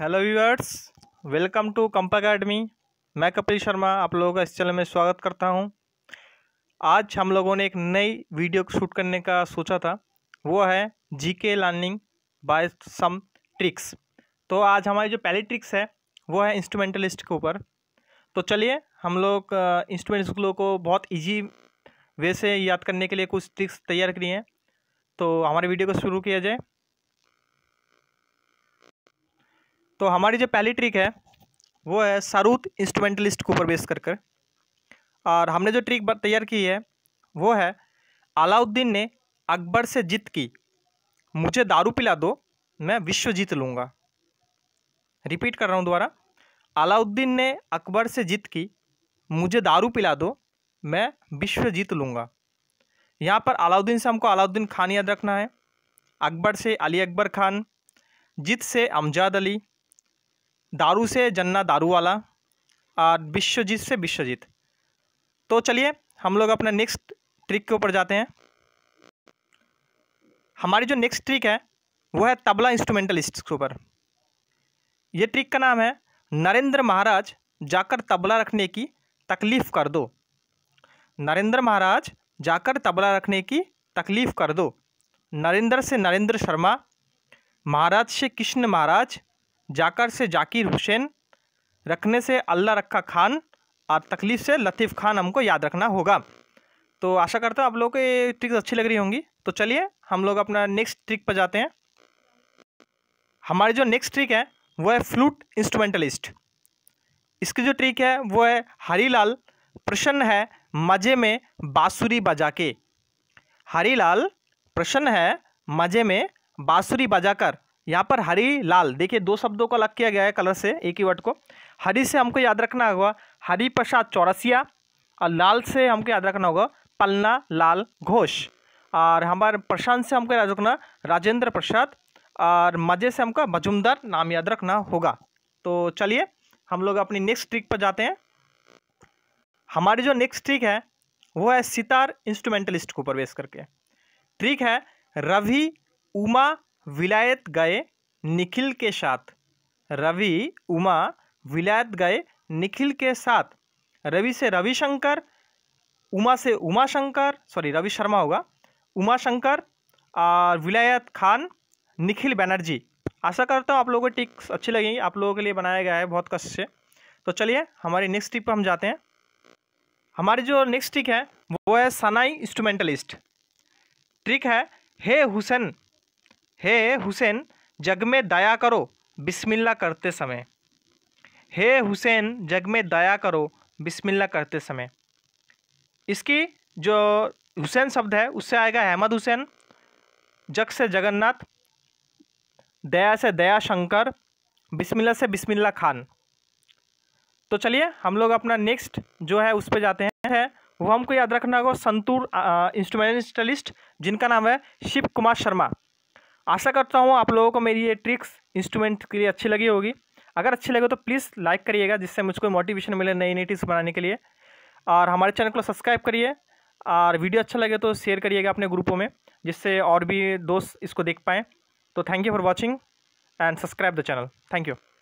hello viewers welcome to कंपा academy मैं कपिल शर्मा आप लोगों का इस चैनल में स्वागत करता हूं आज हम लोगों ने एक नई वीडियो शूट करने का सोचा था वो है GK learning by some tricks तो आज हमारी जो पहली ट्रिक्स है वो है इंस्ट्रूमेंटलिस्ट के ऊपर तो चलिए हम लोग इंस्ट्रूमेंट लोगों को बहुत ईजी वे से याद करने के लिए कुछ ट्रिक्स तैयार करिए हैं तो हमारे वीडियो को शुरू किया जाए तो हमारी जो पहली ट्रिक है वो है सारूत इंस्ट्रूमेंटलिस्ट के ऊपर बेस कर कर और हमने जो ट्रिक तैयार की है वो है अलाउद्दीन ने अकबर से जीत की मुझे दारू पिला दो मैं विश्व जीत लूँगा रिपीट कर रहा हूँ दोबारा अलाउद्दीन ने अकबर से जीत की मुझे दारू पिला दो मैं विश्व जीत लूँगा यहाँ पर अलाउद्दीन से हमको अलाउद्दीन खान याद रखना है अकबर से अली अकबर खान जीत से अमजाद अली दारू से जन्ना दारू वाला और विश्वजीत से विश्वजीत तो चलिए हम लोग अपने नेक्स्ट ट्रिक के ऊपर जाते हैं हमारी जो नेक्स्ट ट्रिक है वो है तबला इंस्ट्रूमेंटलिस्ट के ऊपर ये ट्रिक का नाम है नरेंद्र महाराज जाकर तबला रखने की तकलीफ़ कर दो नरेंद्र महाराज जाकर तबला रखने की तकलीफ़ कर दो नरेंद्र से नरेंद्र शर्मा महाराज से कृष्ण महाराज जाकर से जाकिर हुसैन रखने से अल्लाह रखा खान और तकलीफ़ से लतीफ़ खान हमको याद रखना होगा तो आशा करता हूँ आप लोगों को ये ट्रिक्स अच्छी लग रही होंगी तो चलिए हम लोग अपना नेक्स्ट ट्रिक पर जाते हैं हमारी जो नेक्स्ट ट्रिक है वो है फ्लूट इंस्ट्रूमेंटलिस्ट इसकी जो ट्रिक है वो है लाल प्रसन्न है मज़े में बाँसुरी बजा के लाल प्रसन्न है मज़े में बाँसुरी बजाकर यहाँ पर हरी लाल देखिए दो शब्दों को अलग किया गया है कलर से एक ही वर्ड को हरी से हमको याद रखना होगा हरी प्रसाद चौरसिया और लाल से हमको याद रखना होगा पलना लाल घोष और हमारे प्रशांत से हमको याद रखना राजेंद्र प्रसाद और मज़े से हमको मजुमदार नाम याद रखना होगा तो चलिए हम लोग अपनी नेक्स्ट ट्रिक पर जाते हैं हमारी जो नेक्स्ट ट्रिक है वो है सितार इंस्ट्रूमेंटलिस्ट को प्रवेश करके ट्रिक है रवि उमा विलायत गए निखिल के साथ रवि उमा विलायत गए निखिल के साथ रवि से रविशंकर उमा से उमा शंकर सॉरी रवि शर्मा होगा उमा शंकर और विलायत खान निखिल बनर्जी आशा करता हूँ आप लोगों को टिक्स अच्छी लगेंगी आप लोगों के लिए बनाया गया है बहुत कष्ट से तो चलिए हमारी नेक्स्ट टिक पर हम जाते हैं हमारी जो नेक्स्ट ट्रिक है वो है सनाई इंस्ट्रूमेंटलिस्ट ट्रिक है हे हुसैन हे हुसैन जग में दया करो बिस्मिल्ला करते समय हे हुसैन जग में दया करो बिस्मिल्ला करते समय इसकी जो हुसैन शब्द है उससे आएगा अहमद हुसैन जग से जगन्नाथ दया से दया शंकर बिस्मिल्ला से बिस्मिल्ला खान तो चलिए हम लोग अपना नेक्स्ट जो है उस पर जाते हैं वो हमको याद रखना होगा संतूर इंस्ट्रूमेंटलिस्ट जिनका नाम है शिव कुमार शर्मा आशा करता हूँ आप लोगों को मेरी ये ट्रिक्स इंस्ट्रूमेंट के लिए अच्छी लगी होगी अगर अच्छी लगे तो प्लीज़ लाइक करिएगा जिससे मुझको मोटिवेशन मिले नई नई टिप्स बनाने के लिए और हमारे चैनल को सब्सक्राइब करिए और वीडियो अच्छा लगे तो शेयर करिएगा अपने ग्रुपों में जिससे और भी दोस्त इसको देख पाएँ तो thank you for watching and subscribe the channel thank you